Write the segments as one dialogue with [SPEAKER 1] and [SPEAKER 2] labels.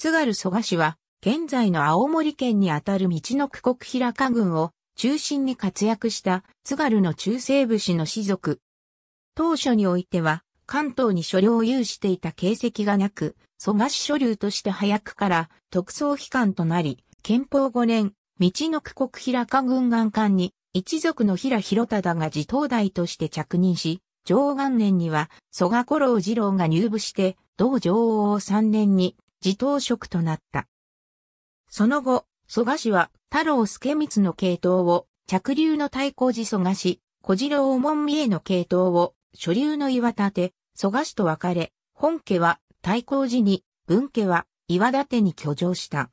[SPEAKER 1] 津軽蘇我市は、現在の青森県にあたる道の区国平家軍を中心に活躍した津軽の中西部士の士族。当初においては、関東に所領を有していた形跡がなく、蘇我市所領として早くから特捜機関となり、憲法5年、道の区国平家軍岸官に、一族の平広忠が自頭代として着任し、上元年には蘇我五郎二郎が入部して、同上王を3年に自当職となった。その後、蘇我氏は太郎助光の系統を、着流の太鼓寺蘇我氏、小次郎お門見への系統を、所流の岩立、蘇我氏と別れ、本家は太鼓寺に、文家は岩立に居城した。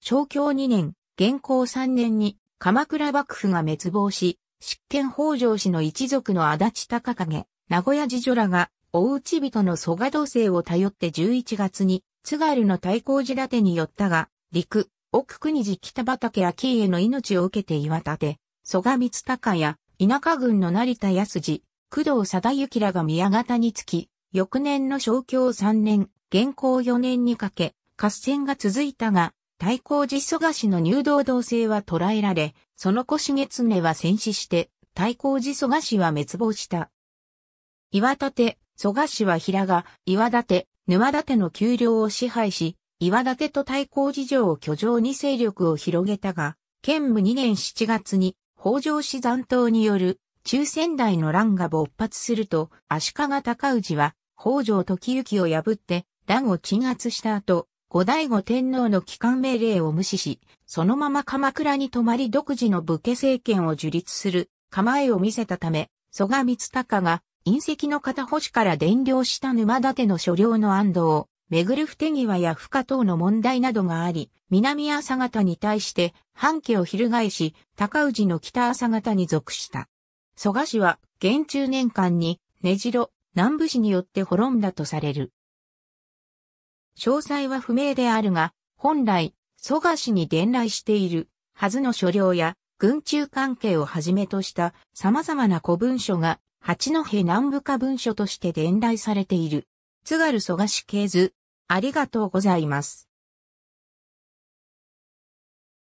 [SPEAKER 1] 正教2年、元寇3年に、鎌倉幕府が滅亡し、執権北条氏の一族の足立高影、名古屋次女らが、大内人の蘇我同性を頼って11月に、津軽の太抗寺立によったが、陸、奥国寺北畠明家の命を受けて岩立、蘇我光隆や、田舎軍の成田康次、工藤貞幸らが宮方につき、翌年の正教3年、現行4年にかけ、合戦が続いたが、太抗寺蘇我氏の入道同性は捕らえられ、その越月根は戦死して、太抗寺蘇我氏は滅亡した。岩立、蘇我氏は平賀、岩立、沼館の丘陵を支配し、岩館と対抗事情を居城に勢力を広げたが、建武2年7月に北条氏残党による中仙台の乱が勃発すると、足利尊氏は北条時行を破って乱を鎮圧した後、後醍醐天皇の帰還命令を無視し、そのまま鎌倉に泊まり独自の武家政権を樹立する構えを見せたため、蘇我光隆が隕石の片星から伝領した沼立の所領の安堵を、めぐる不手際や不可等の問題などがあり、南朝方に対して半家を翻し、高氏の北朝方に属した。蘇我氏は、現中年間に、根城、南部氏によって滅んだとされる。詳細は不明であるが、本来、蘇我氏に伝来している、はずの所領や、軍中関係をはじめとした様々な古文書が八戸南部下文書として伝来されている。津軽蘇我氏系図、ありがとうございます。